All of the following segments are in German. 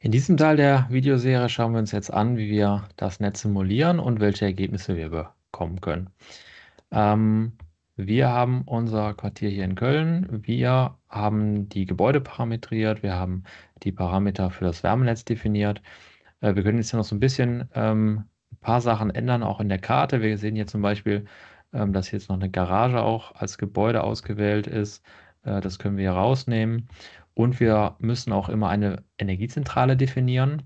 In diesem Teil der Videoserie schauen wir uns jetzt an, wie wir das Netz simulieren und welche Ergebnisse wir bekommen können. Ähm, wir haben unser Quartier hier in Köln. Wir haben die Gebäude parametriert. Wir haben die Parameter für das Wärmenetz definiert. Äh, wir können jetzt noch so ein bisschen ähm, ein paar Sachen ändern, auch in der Karte. Wir sehen hier zum Beispiel, ähm, dass jetzt noch eine Garage auch als Gebäude ausgewählt ist. Äh, das können wir hier rausnehmen. Und wir müssen auch immer eine Energiezentrale definieren.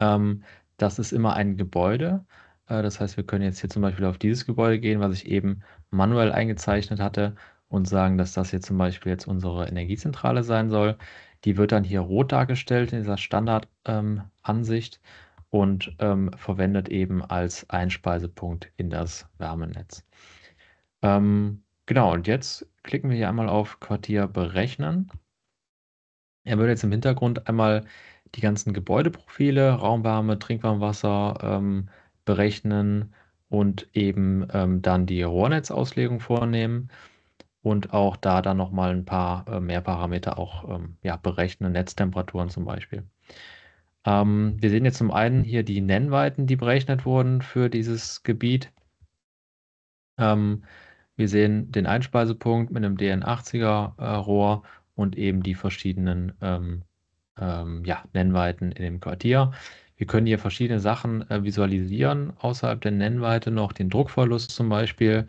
Ähm, das ist immer ein Gebäude. Äh, das heißt, wir können jetzt hier zum Beispiel auf dieses Gebäude gehen, was ich eben manuell eingezeichnet hatte und sagen, dass das hier zum Beispiel jetzt unsere Energiezentrale sein soll. Die wird dann hier rot dargestellt in dieser Standardansicht ähm, und ähm, verwendet eben als Einspeisepunkt in das Wärmenetz. Ähm, genau, und jetzt klicken wir hier einmal auf Quartier berechnen er würde jetzt im Hintergrund einmal die ganzen Gebäudeprofile, Raumwärme, Trinkwarmwasser ähm, berechnen und eben ähm, dann die Rohrnetzauslegung vornehmen und auch da dann nochmal ein paar äh, mehr Parameter auch ähm, ja, berechnen, Netztemperaturen zum Beispiel. Ähm, wir sehen jetzt zum einen hier die Nennweiten, die berechnet wurden für dieses Gebiet. Ähm, wir sehen den Einspeisepunkt mit einem DN80er äh, Rohr und eben die verschiedenen ähm, ähm, ja, Nennweiten in dem Quartier. Wir können hier verschiedene Sachen äh, visualisieren, außerhalb der Nennweite noch den Druckverlust zum Beispiel,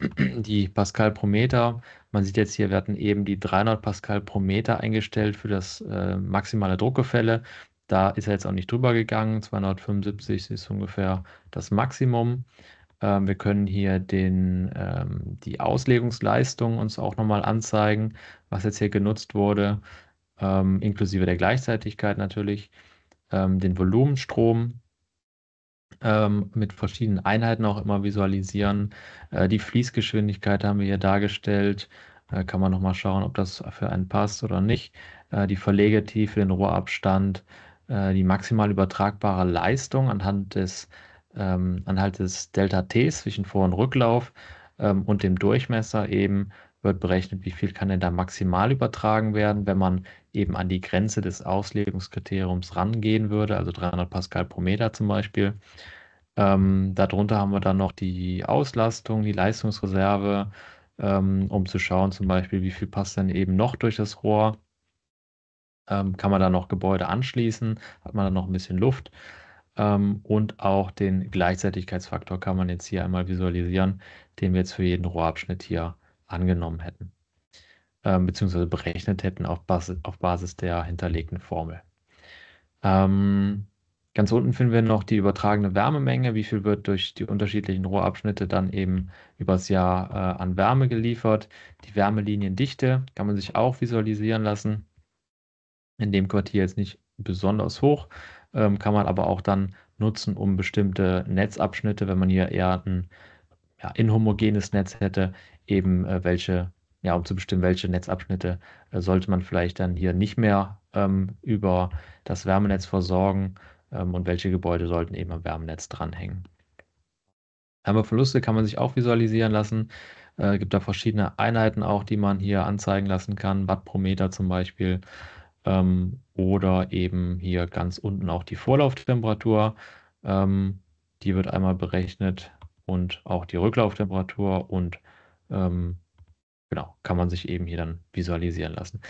die Pascal pro Meter. Man sieht jetzt hier, wir hatten eben die 300 Pascal pro Meter eingestellt für das äh, maximale Druckgefälle. Da ist er jetzt auch nicht drüber gegangen. 275 ist ungefähr das Maximum. Ähm, wir können hier den, ähm, die Auslegungsleistung uns auch nochmal anzeigen, was jetzt hier genutzt wurde, ähm, inklusive der Gleichzeitigkeit natürlich, ähm, den Volumenstrom ähm, mit verschiedenen Einheiten auch immer visualisieren. Äh, die Fließgeschwindigkeit haben wir hier dargestellt. Äh, kann man nochmal schauen, ob das für einen passt oder nicht. Äh, die Verlegetiefe, den Rohrabstand, äh, die maximal übertragbare Leistung anhand des ähm, anhand des Delta T zwischen Vor- und Rücklauf ähm, und dem Durchmesser eben wird berechnet, wie viel kann denn da maximal übertragen werden, wenn man eben an die Grenze des Auslegungskriteriums rangehen würde, also 300 Pascal pro Meter zum Beispiel. Ähm, darunter haben wir dann noch die Auslastung, die Leistungsreserve, ähm, um zu schauen zum Beispiel, wie viel passt denn eben noch durch das Rohr. Ähm, kann man da noch Gebäude anschließen? Hat man da noch ein bisschen Luft? Ähm, und auch den Gleichzeitigkeitsfaktor kann man jetzt hier einmal visualisieren, den wir jetzt für jeden Rohabschnitt hier angenommen hätten, ähm, beziehungsweise berechnet hätten auf Basis, auf Basis der hinterlegten Formel. Ähm, ganz unten finden wir noch die übertragene Wärmemenge, wie viel wird durch die unterschiedlichen Rohrabschnitte dann eben übers Jahr äh, an Wärme geliefert. Die Wärmeliniendichte kann man sich auch visualisieren lassen in dem Quartier jetzt nicht besonders hoch, ähm, kann man aber auch dann nutzen, um bestimmte Netzabschnitte, wenn man hier eher ein ja, inhomogenes Netz hätte, eben äh, welche, ja, um zu bestimmen, welche Netzabschnitte äh, sollte man vielleicht dann hier nicht mehr ähm, über das Wärmenetz versorgen ähm, und welche Gebäude sollten eben am Wärmenetz dranhängen. Wärmeverluste kann man sich auch visualisieren lassen. Es äh, gibt da verschiedene Einheiten auch, die man hier anzeigen lassen kann, Watt pro Meter zum Beispiel ähm, oder eben hier ganz unten auch die Vorlauftemperatur. Ähm, die wird einmal berechnet und auch die Rücklauftemperatur und ähm, genau, kann man sich eben hier dann visualisieren lassen.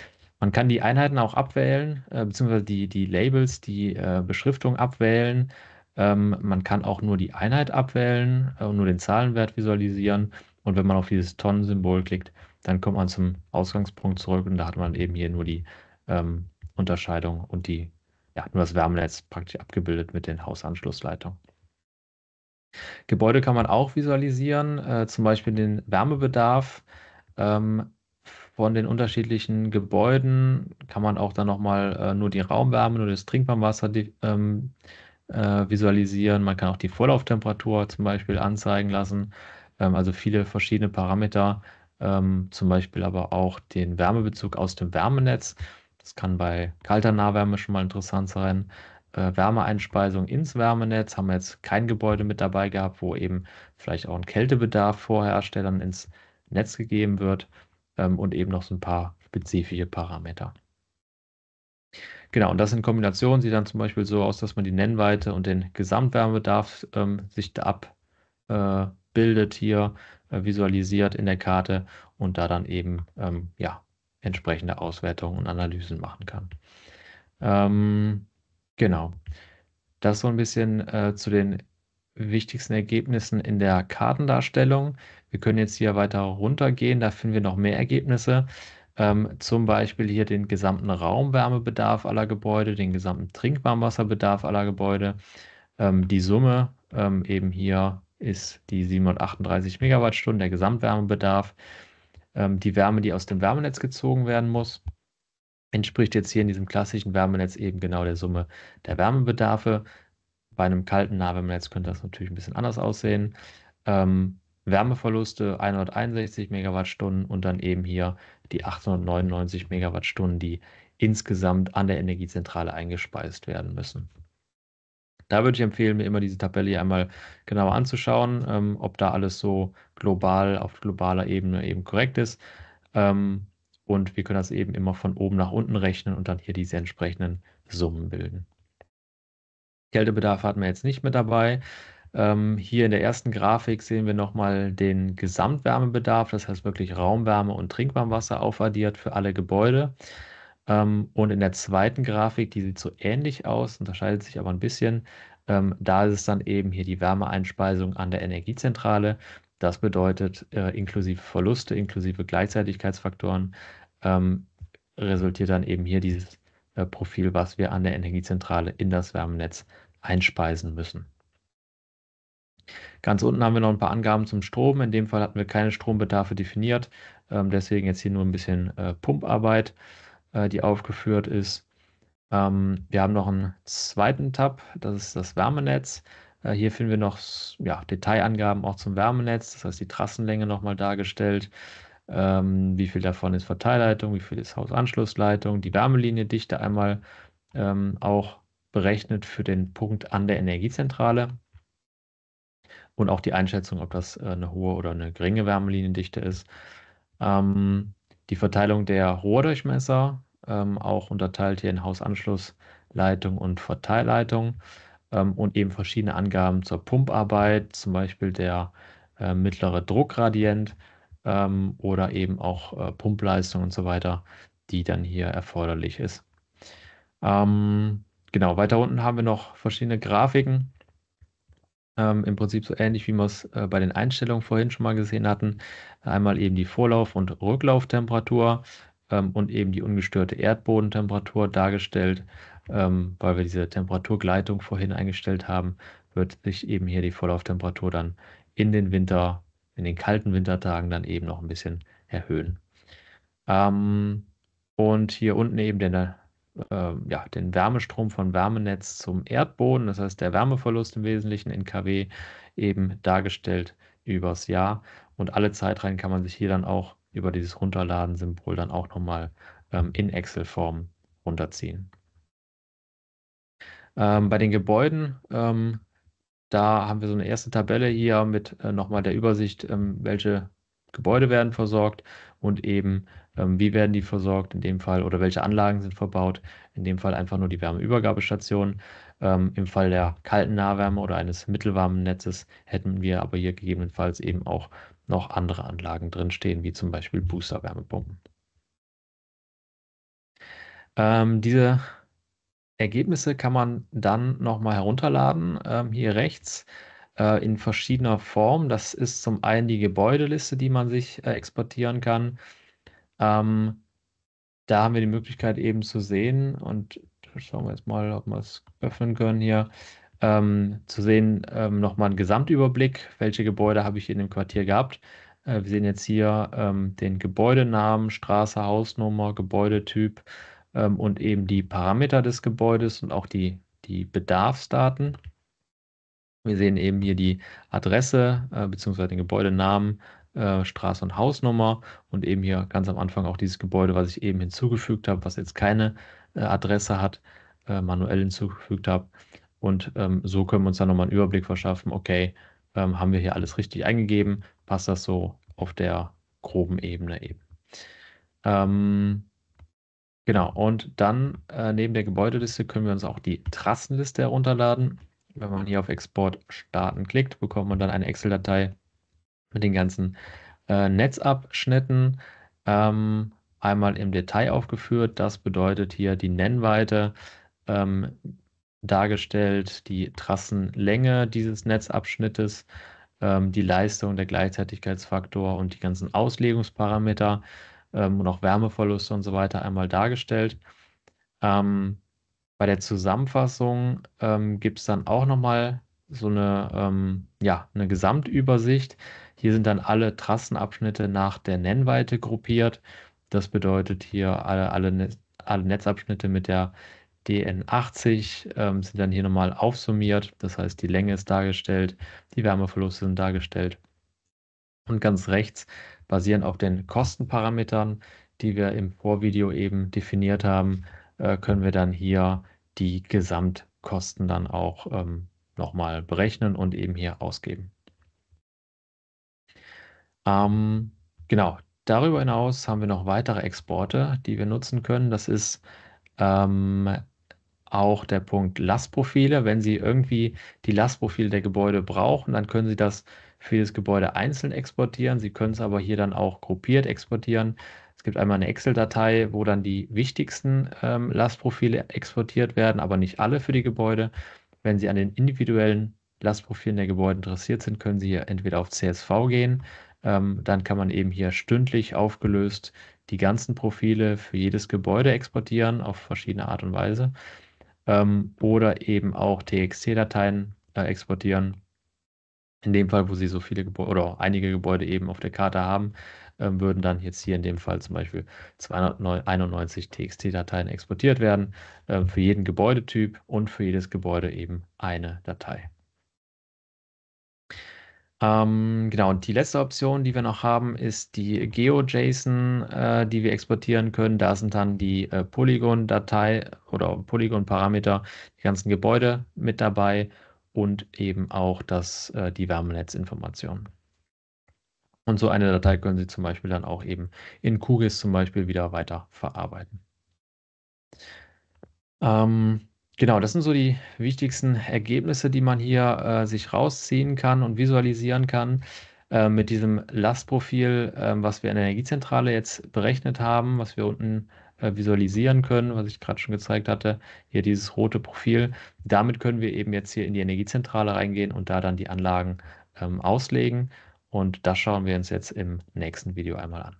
Man kann die Einheiten auch abwählen, äh, beziehungsweise die, die Labels, die äh, Beschriftung abwählen. Ähm, man kann auch nur die Einheit abwählen äh, und äh, nur den Zahlenwert visualisieren. Und wenn man auf dieses Tonnen-Symbol klickt, dann kommt man zum Ausgangspunkt zurück und da hat man eben hier nur die ähm, Unterscheidung und die, ja, nur das Wärmenetz praktisch abgebildet mit den Hausanschlussleitungen. Gebäude kann man auch visualisieren, äh, zum Beispiel den Wärmebedarf ähm, von den unterschiedlichen Gebäuden. Kann man auch dann nochmal äh, nur die Raumwärme, nur das Trinkwarmwasser ähm, äh, visualisieren. Man kann auch die Vorlauftemperatur zum Beispiel anzeigen lassen. Ähm, also viele verschiedene Parameter, ähm, zum Beispiel aber auch den Wärmebezug aus dem Wärmenetz. Das kann bei kalter Nahwärme schon mal interessant sein. Äh, Wärmeeinspeisung ins Wärmenetz haben wir jetzt kein Gebäude mit dabei gehabt, wo eben vielleicht auch ein Kältebedarf vorherrscht, der dann ins Netz gegeben wird ähm, und eben noch so ein paar spezifische Parameter. Genau, und das in Kombination sieht dann zum Beispiel so aus, dass man die Nennweite und den Gesamtwärmebedarf ähm, sich abbildet äh, hier, äh, visualisiert in der Karte und da dann eben ähm, ja, entsprechende Auswertungen und Analysen machen kann. Ähm, genau. Das so ein bisschen äh, zu den wichtigsten Ergebnissen in der Kartendarstellung. Wir können jetzt hier weiter runtergehen, da finden wir noch mehr Ergebnisse. Ähm, zum Beispiel hier den gesamten Raumwärmebedarf aller Gebäude, den gesamten Trinkwarmwasserbedarf aller Gebäude. Ähm, die Summe ähm, eben hier ist die 738 Megawattstunden, der Gesamtwärmebedarf ähm, die Wärme, die aus dem Wärmenetz gezogen werden muss, entspricht jetzt hier in diesem klassischen Wärmenetz eben genau der Summe der Wärmebedarfe. Bei einem kalten Nahwärmenetz könnte das natürlich ein bisschen anders aussehen. Ähm, Wärmeverluste 161 Megawattstunden und dann eben hier die 899 Megawattstunden, die insgesamt an der Energiezentrale eingespeist werden müssen da würde ich empfehlen, mir immer diese Tabelle hier einmal genauer anzuschauen, ähm, ob da alles so global auf globaler Ebene eben korrekt ist. Ähm, und wir können das eben immer von oben nach unten rechnen und dann hier diese entsprechenden Summen bilden. Kältebedarf hatten wir jetzt nicht mit dabei. Ähm, hier in der ersten Grafik sehen wir nochmal den Gesamtwärmebedarf, das heißt wirklich Raumwärme und Trinkwarmwasser aufaddiert für alle Gebäude. Ähm, und in der zweiten Grafik, die sieht so ähnlich aus, unterscheidet sich aber ein bisschen. Ähm, da ist es dann eben hier die Wärmeeinspeisung an der Energiezentrale. Das bedeutet, äh, inklusive Verluste, inklusive Gleichzeitigkeitsfaktoren, ähm, resultiert dann eben hier dieses äh, Profil, was wir an der Energiezentrale in das Wärmenetz einspeisen müssen. Ganz unten haben wir noch ein paar Angaben zum Strom. In dem Fall hatten wir keine Strombedarfe definiert, ähm, deswegen jetzt hier nur ein bisschen äh, Pumparbeit äh, die aufgeführt ist. Ähm, wir haben noch einen zweiten Tab, das ist das Wärmenetz. Äh, hier finden wir noch ja, Detailangaben auch zum Wärmenetz, das heißt die Trassenlänge nochmal dargestellt. Ähm, wie viel davon ist Verteilleitung, wie viel ist Hausanschlussleitung, die Wärmeliniendichte einmal ähm, auch berechnet für den Punkt an der Energiezentrale und auch die Einschätzung, ob das äh, eine hohe oder eine geringe Wärmeliniendichte ist. Ähm, die Verteilung der Rohrdurchmesser, ähm, auch unterteilt hier in Hausanschlussleitung und Verteilleitung ähm, und eben verschiedene Angaben zur Pumparbeit, zum Beispiel der äh, mittlere Druckgradient ähm, oder eben auch äh, Pumpleistung und so weiter, die dann hier erforderlich ist. Ähm, genau, weiter unten haben wir noch verschiedene Grafiken ähm, Im Prinzip so ähnlich, wie wir es äh, bei den Einstellungen vorhin schon mal gesehen hatten. Einmal eben die Vorlauf- und Rücklauftemperatur ähm, und eben die ungestörte Erdbodentemperatur dargestellt. Ähm, weil wir diese Temperaturgleitung vorhin eingestellt haben, wird sich eben hier die Vorlauftemperatur dann in den Winter, in den kalten Wintertagen dann eben noch ein bisschen erhöhen. Ähm, und hier unten eben der äh, ja, den Wärmestrom vom Wärmenetz zum Erdboden. Das heißt, der Wärmeverlust im Wesentlichen in kW eben dargestellt übers Jahr. Und alle Zeitreihen kann man sich hier dann auch über dieses Runterladen-Symbol dann auch nochmal ähm, in Excel-Form runterziehen. Ähm, bei den Gebäuden, ähm, da haben wir so eine erste Tabelle hier mit äh, nochmal der Übersicht, ähm, welche Gebäude werden versorgt und eben, ähm, wie werden die versorgt in dem Fall oder welche Anlagen sind verbaut. In dem Fall einfach nur die Wärmeübergabestationen. Ähm, Im Fall der kalten Nahwärme oder eines mittelwarmen Netzes hätten wir aber hier gegebenenfalls eben auch noch andere Anlagen drinstehen, wie zum Beispiel Booster-Wärmepumpen. Ähm, diese Ergebnisse kann man dann nochmal herunterladen. Ähm, hier rechts äh, in verschiedener Form. Das ist zum einen die Gebäudeliste, die man sich äh, exportieren kann. Ähm, da haben wir die Möglichkeit eben zu sehen und schauen wir jetzt mal, ob wir es öffnen können hier. Ähm, zu sehen, ähm, nochmal einen Gesamtüberblick, welche Gebäude habe ich in dem Quartier gehabt. Äh, wir sehen jetzt hier ähm, den Gebäudenamen, Straße, Hausnummer, Gebäudetyp ähm, und eben die Parameter des Gebäudes und auch die, die Bedarfsdaten. Wir sehen eben hier die Adresse äh, bzw. den Gebäudenamen, äh, Straße und Hausnummer und eben hier ganz am Anfang auch dieses Gebäude, was ich eben hinzugefügt habe, was jetzt keine äh, Adresse hat, äh, manuell hinzugefügt habe. Und ähm, so können wir uns dann nochmal einen Überblick verschaffen, okay, ähm, haben wir hier alles richtig eingegeben, passt das so auf der groben Ebene eben. Ähm, genau, und dann äh, neben der Gebäudeliste können wir uns auch die Trassenliste herunterladen. Wenn man hier auf Export starten klickt, bekommt man dann eine Excel-Datei mit den ganzen äh, Netzabschnitten. Ähm, einmal im Detail aufgeführt. Das bedeutet hier die Nennweite ähm, dargestellt, die Trassenlänge dieses Netzabschnittes, ähm, die Leistung, der Gleichzeitigkeitsfaktor und die ganzen Auslegungsparameter ähm, und auch Wärmeverluste und so weiter einmal dargestellt. Ähm, bei der Zusammenfassung ähm, gibt es dann auch nochmal so eine, ähm, ja, eine Gesamtübersicht. Hier sind dann alle Trassenabschnitte nach der Nennweite gruppiert. Das bedeutet hier alle, alle, ne-, alle Netzabschnitte mit der DN80 ähm, sind dann hier nochmal aufsummiert. Das heißt, die Länge ist dargestellt, die Wärmeverluste sind dargestellt. Und ganz rechts basierend auf den Kostenparametern, die wir im Vorvideo eben definiert haben, äh, können wir dann hier die Gesamtkosten dann auch ähm, nochmal berechnen und eben hier ausgeben. Ähm, genau, darüber hinaus haben wir noch weitere Exporte, die wir nutzen können. Das ist ähm, auch der Punkt Lastprofile. Wenn Sie irgendwie die Lastprofile der Gebäude brauchen, dann können Sie das für das Gebäude einzeln exportieren. Sie können es aber hier dann auch gruppiert exportieren. Es gibt einmal eine Excel-Datei, wo dann die wichtigsten ähm, Lastprofile exportiert werden, aber nicht alle für die Gebäude. Wenn Sie an den individuellen Lastprofilen der Gebäude interessiert sind, können Sie hier entweder auf CSV gehen. Ähm, dann kann man eben hier stündlich aufgelöst die ganzen Profile für jedes Gebäude exportieren auf verschiedene Art und Weise. Ähm, oder eben auch TXT-Dateien äh, exportieren. In dem Fall, wo Sie so viele Gebäude oder einige Gebäude eben auf der Karte haben, ähm, würden dann jetzt hier in dem Fall zum Beispiel 291 TXT-Dateien exportiert werden, ähm, für jeden Gebäudetyp und für jedes Gebäude eben eine Datei ähm, genau, und die letzte Option, die wir noch haben, ist die GeoJSON, äh, die wir exportieren können. Da sind dann die äh, Polygon-Datei oder Polygon-Parameter, die ganzen Gebäude mit dabei und eben auch das, äh, die Wärmenetzinformationen. Und so eine Datei können Sie zum Beispiel dann auch eben in QGIS zum Beispiel wieder weiter verarbeiten. Ähm, genau, das sind so die wichtigsten Ergebnisse, die man hier äh, sich rausziehen kann und visualisieren kann äh, mit diesem Lastprofil, ähm, was wir in der Energiezentrale jetzt berechnet haben, was wir unten äh, visualisieren können, was ich gerade schon gezeigt hatte, hier dieses rote Profil. Damit können wir eben jetzt hier in die Energiezentrale reingehen und da dann die Anlagen ähm, auslegen und das schauen wir uns jetzt im nächsten Video einmal an.